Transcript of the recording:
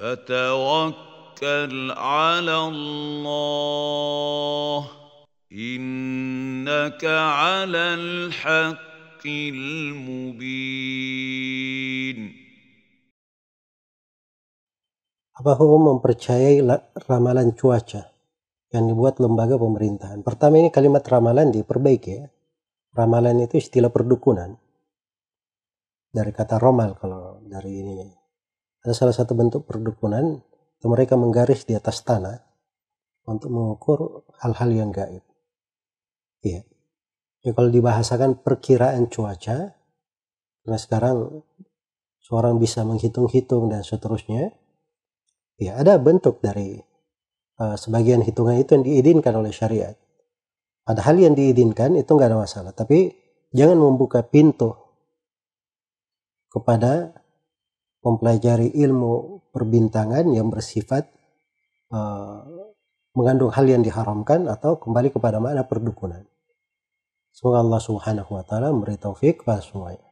فتوكل على الله إنك على الحق المبين Apa hukum mempercayai ramalan cuaca yang dibuat lembaga pemerintahan? Pertama ini kalimat ramalan diperbaiki ya. Ramalan itu istilah perdukunan. Dari kata romal kalau dari ini ya. Ada salah satu bentuk perdukunan mereka menggaris di atas tanah untuk mengukur hal-hal yang gaib. Iya. Ya kalau dibahasakan perkiraan cuaca, karena sekarang seorang bisa menghitung-hitung dan seterusnya, ya ada bentuk dari uh, sebagian hitungan itu yang diizinkan oleh syariat. hal yang diizinkan itu nggak ada masalah, tapi jangan membuka pintu kepada mempelajari ilmu perbintangan yang bersifat uh, mengandung hal yang diharamkan atau kembali kepada makna perdukunan. Semoga Allah Subhanahu wa taala memberi taufik kepada semuanya.